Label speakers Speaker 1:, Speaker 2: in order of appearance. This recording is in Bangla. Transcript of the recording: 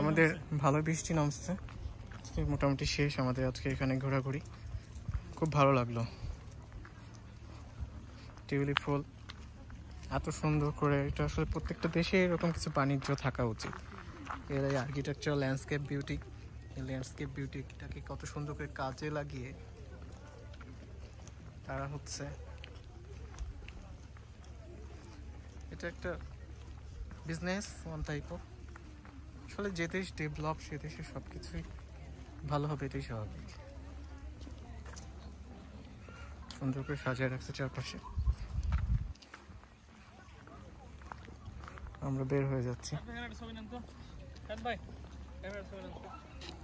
Speaker 1: আমাদের
Speaker 2: ভালো বৃষ্টি নামছে মোটামুটি শেষ আমাদের আজকে এখানে ঘোরাঘুরি খুব ভালো লাগলো টিউলিপ ফুল এত সুন্দর করে এটা আসলে প্রত্যেকটা দেশে এরকম কিছু বাণিজ্য থাকা উচিত এর এই আর্কিটেকচার ল্যান্ডস্কেপ বিউটি এই ল্যান্ডস্কেপ বিউটিটাকে কত সুন্দর করে কাজে লাগিয়ে তারা হচ্ছে এটা একটা বিজনেস ওয়ান টাইপ অফ আসলে যে দেশ ডেভেলপ সে দেশে সব কিছুই ভালো হবে এটাই স্বাভাবিক সুন্দর করে সাজিয়ে রাখছে চারপাশে
Speaker 3: আমরা বের হয়ে
Speaker 4: যাচ্ছি